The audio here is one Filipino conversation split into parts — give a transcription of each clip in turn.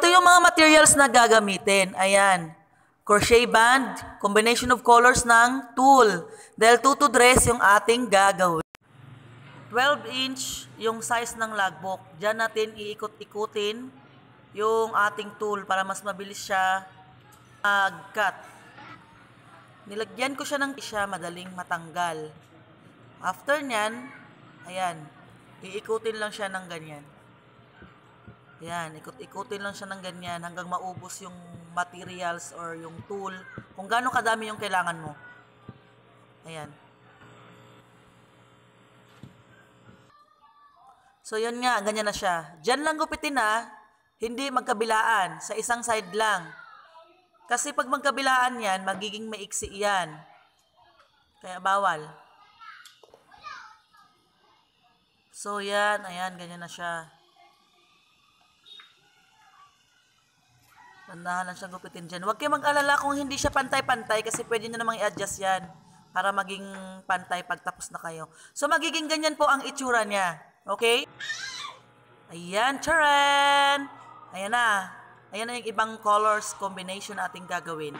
ito yung mga materials na gagamitin. Ayan. Crochet band, combination of colors ng tulle. Dahil 2 to dress yung ating gagawin. 12 inch yung size ng logbook. Diyan natin iikot-ikutin yung ating tool para mas mabilis siya mag-cut. Nilagyan ko siya ng siya madaling matanggal. After nyan, ayan, iikutin lang siya ng ganyan. Yan, ikot ikutin lang siya ng ganyan hanggang maubos yung materials or yung tool. Kung gaano kadami yung kailangan mo. Ayan. So, yun nga, ganyan na siya. Diyan lang gupitin na hindi magkabilaan, sa isang side lang. Kasi pag magkabilaan yan, magiging maiksi yan. Kaya bawal. So, yan, ayan, ganyan na siya. Tandaan lang siyang gupitin dyan. Huwag kayo mag-alala kung hindi siya pantay-pantay kasi pwede nyo namang i-adjust yan para maging pantay pagtapos na kayo. So, magiging ganyan po ang itsura niya. Okay? Ayan, charan! Ayan na. Ayan na yung ibang colors combination ating gagawin.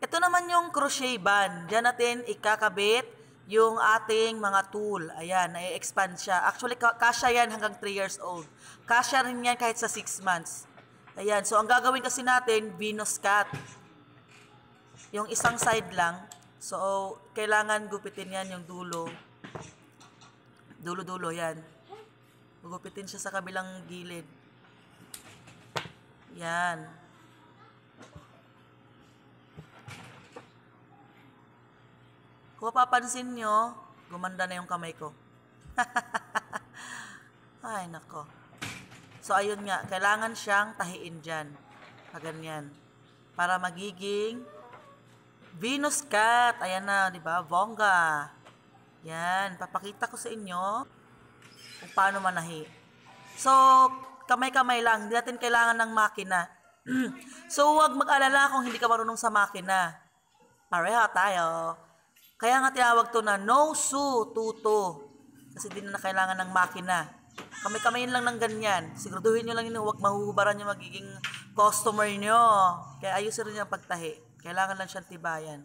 Ito naman yung crochet band. Diyan natin ikakabit yung ating mga tool. Ayan, na expand siya. Actually, kasya yan hanggang 3 years old. Kasya rin yan kahit sa 6 months. Ayan. So, ang gagawin kasi natin, Venus cut. Yung isang side lang. So, kailangan gupitin yan yung dulo. Dulo-dulo, yan. Gugupitin siya sa kabilang gilid. Yan. Kung papansin nyo, gumanda na yung kamay ko. Ay, nako. So, ayun nga, kailangan siyang tahiin dyan. Kaganyan. Ah, Para magiging Venus cat. Ayan na, di ba? Bongga. Yan, papakita ko sa inyo kung paano manahi. So, kamay-kamay lang. Hindi natin kailangan ng makina. so, huwag mag-alala kung hindi ka marunong sa makina. Pareha tayo. Kaya nga tinawag to na no su tuto. Kasi di na kailangan ng makina. Kamay-kamayin lang ng ganyan. Siguraduhin nyo lang yun, huwag mahuhubaran yung magiging customer nyo. Kaya ayusin rin yung pagtahi. Kailangan lang siyang tibayan.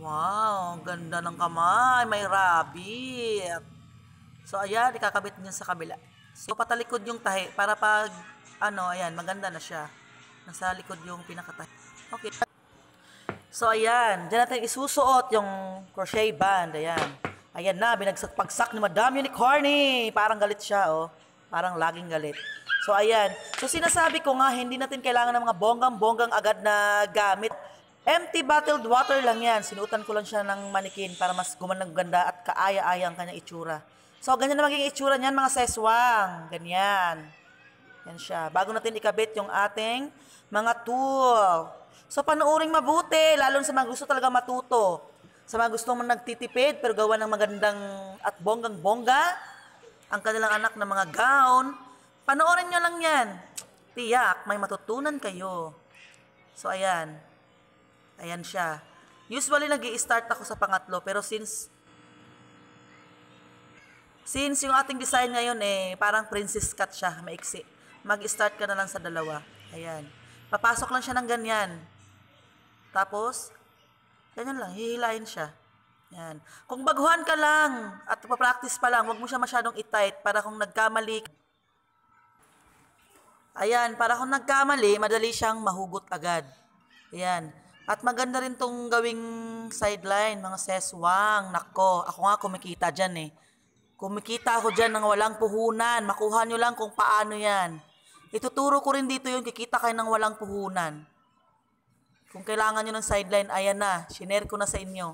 Wow, ganda ng kamay. May rabbit. So, ayan, ikakabit niya sa kabila. So, patalikod yung tahi para pag, ano, ayan, maganda na siya. Nasa likod yung pinakatahi. Okay. So, ayan. Diyan natin isusuot yung crochet band. Ayan. Ayan na, binagsak-pagsak ni Madam Unicorny. Parang galit siya, oh. Parang laging galit. So, ayan. So, sinasabi ko nga, hindi natin kailangan ng mga bonggang-bonggang agad na gamit. Empty bottled water lang yan. Sinuutan ko lang siya ng manikin para mas gumanang ganda at kaaya-aya ang kanyang itsura. So, ganyan na maging itsura niyan, mga seswang. Ganyan. Yan siya. Bago natin ikabit yung ating mga tool. So, panuuring mabuti, lalo sa mga gusto talaga matuto. Sa mga gustong nagtitipid pero gawa ng magandang at bonggang-bongga, ang kanilang anak na mga gown, panoorin nyo lang yan. Tiyak, may matutunan kayo. So, ayan. Ayan siya. Usually, nag start ako sa pangatlo, pero since Since yung ating design ngayon eh, parang princess cut siya, maiksi. Mag-start ka na lang sa dalawa. Ayan. Papasok lang siya ng ganyan. Tapos, Ganyan lang, hihilahin siya. Yan. Kung baguhan ka lang at pa-practice pa lang, wag mo siya masyadong itight para kung nagkamali. Ayan, para kung nagkamali, madali siyang mahugot agad. Ayan. At maganda rin tong gawing sideline, mga seswang. Nako, ako nga kumikita dyan eh. Kumikita ako dyan ng walang puhunan. Makuha nyo lang kung paano yan. Ituturo ko rin dito yung kikita kayo ng walang puhunan. Kung kailangan nyo ng sideline, ayan na. Shinare ko na sa inyo.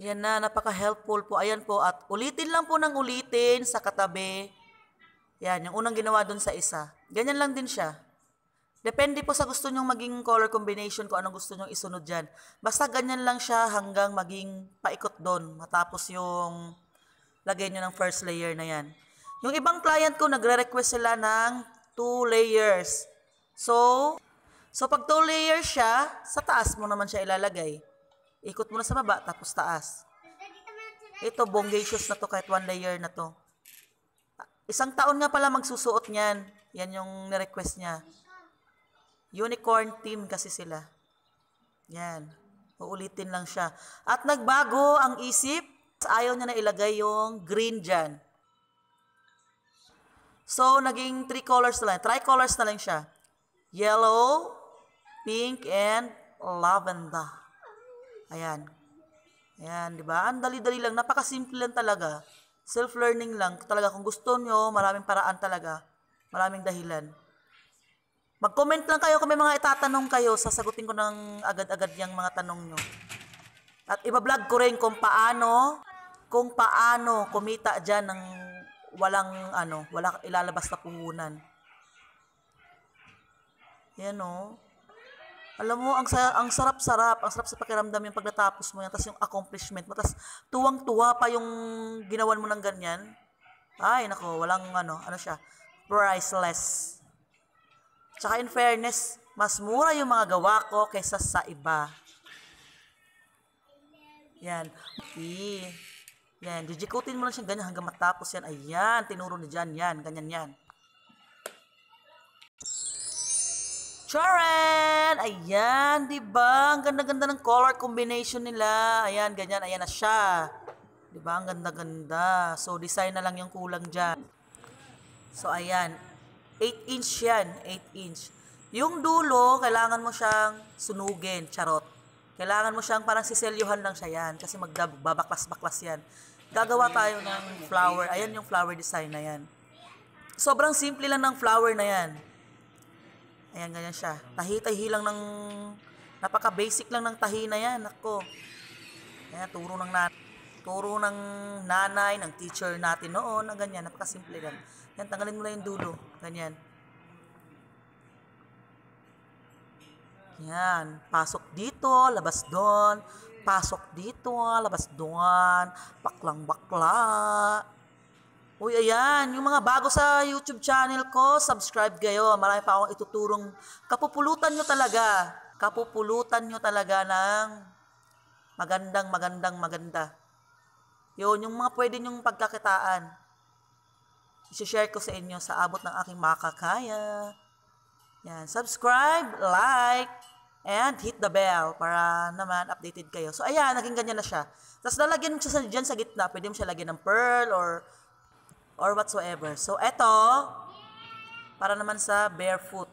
Yan na, napaka-helpful po. Ayan po. At ulitin lang po ng ulitin sa katabi. Yan, yung unang ginawa doon sa isa. Ganyan lang din siya. Depende po sa gusto nyong maging color combination kung anong gusto nyong isunod dyan. Basta ganyan lang siya hanggang maging paikot doon. Matapos yung lagay nyo ng first layer na yan. Yung ibang client ko, nagre-request sila ng two layers. So, So pag two layer siya, sa taas mo naman siya ilalagay. Ikot mo na sa baba, tapos taas. Ito, bonggacious na to kahit one layer na to. Isang taon nga pala magsusuot niyan. Yan yung request niya. Unicorn team kasi sila. Yan. Uulitin lang siya. At nagbago ang isip. Ayaw niya na ilagay yung green dyan. So, naging three colors na lang. Tricolors na lang siya. Yellow, pink and lavender. Ayan. Ayan, di ba? Ang dali-dali lang. Napakasimple lang talaga. Self-learning lang. Talaga, kung gusto nyo, maraming paraan talaga. Maraming dahilan. Mag-comment lang kayo kung may mga itatanong kayo. Sasagutin ko ng agad-agad yung mga tanong nyo. At ibablog ko rin kung paano kung paano kumita diyan ng walang ano, wala ilalabas na puhunan. Yan o. Oh. Alam mo, ang, sa, ang sarap-sarap, ang sarap sa pakiramdam yung pagkatapos mo yan, tapos yung accomplishment mo, tapos tuwang-tuwa pa yung ginawan mo ng ganyan. Ay, nako, walang ano, ano siya, priceless. Tsaka in fairness, mas mura yung mga gawa ko kaysa sa iba. Yan. Okay. Yan, jijikutin mo lang siya ganyan hanggang matapos yan. Ayan, tinuro ni Jan yan, ganyan yan. Sharon! Ayan, di ba? Ang ganda-ganda ng color combination nila. Ayan, ganyan. Ayan na siya. Di ba? Ang ganda-ganda. So, design na lang yung kulang dyan. So, ayan. 8 inch yan. 8 inch. Yung dulo, kailangan mo siyang sunugin. Charot. Kailangan mo siyang parang siselyohan lang siya yan. Kasi magbabaklas-baklas yan. Gagawa tayo ng flower. Ayan yung flower design na yan. Sobrang simple lang ng flower na yan. Ayan, ganyan siya. Tahi-tahi lang ng... Napaka-basic lang ng tahi na yan. Ako. Ayan, turo ng nanay. Turo ng nanay, ng teacher natin noon, Ang ganyan. Napaka-simple lang. Yan, tanggalin mo lang yung dulo. Ganyan. Yan. Pasok dito, labas doon. Pasok dito, labas doon. Baklang-bakla. Uy, ayan, yung mga bago sa YouTube channel ko, subscribe kayo. Marami pa akong ituturong kapupulutan nyo talaga. Kapupulutan nyo talaga ng magandang, magandang, maganda. Yun, yung mga pwede nyong pagkakitaan. I-share ko sa inyo sa abot ng aking makakaya. Yan, subscribe, like, and hit the bell para naman updated kayo. So, ayan, naging ganyan na siya. Tapos lalagyan mo siya dyan sa gitna. Pwede mo siya lagyan ng pearl or or whatsoever. So, eto, para naman sa barefoot.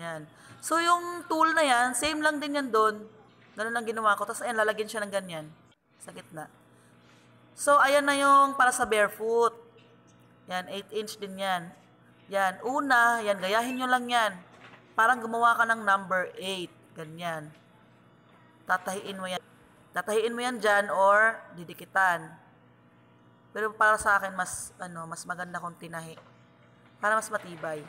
Yan. So, yung tool na yan, same lang din yan doon. Ganun ang ginawa ko. Tapos, ayan, lalagyan siya ng ganyan. Sa gitna. So, ayan na yung para sa barefoot. Yan, 8 inch din yan. Yan, una, yan, gayahin nyo lang yan. Parang gumawa ka ng number 8. Ganyan. Tatahiin mo yan. Tatahiin mo yan dyan or didikitan. Pero para sa akin, mas, ano, mas maganda kung tinahi. Para mas matibay.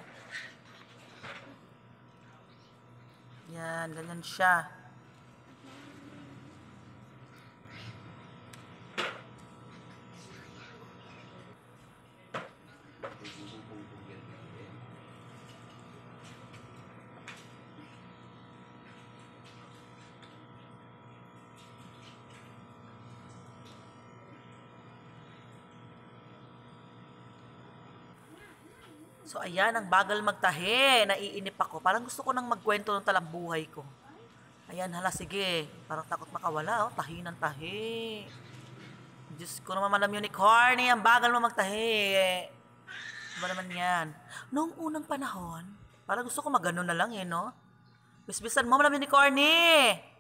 Yan, ganyan siya. So ayan, ang bagal magtahi. Naiinip ako. Parang gusto ko nang magkwento ng talang buhay ko. Ayan, hala, sige. Parang takot makawala. Oh. Tahi ng tahi. Diyos ko naman, Madam Unicorn, eh. ang bagal mo magtahi. Ano naman yan? Noong unang panahon, parang gusto ko magano na lang eh, no? Bisbisan mo, Madam Unicorn, eh!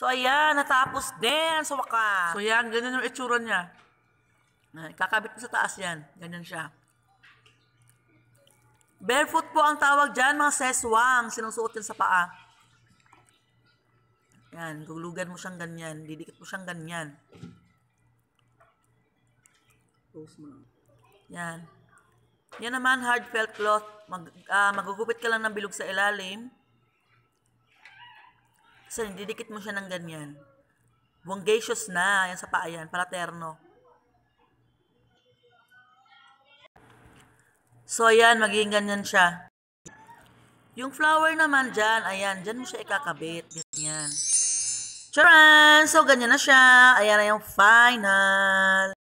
So ayan, natapos din sa wakas. So ayan, ganyan yung itsura niya. Kakabit sa taas yan. Ganyan siya. Barefoot po ang tawag dyan, mga seswang. Sinusuot yan sa paa. Yan, gulugan mo siyang ganyan. Didikit mo siyang ganyan. Close mo. Yan. Yan naman, hard felt cloth. Mag, uh, magugupit ka lang ng bilog sa ilalim. So, didikit mo siya ng ganyan. Wonggacious na, yan sa paa yan, palaterno. So, ayan, magiging ganyan siya. Yung flower naman dyan, ayan, dyan mo siya ikakabit. Ganyan. Charan! So, ganyan na siya. Ayan na yung final.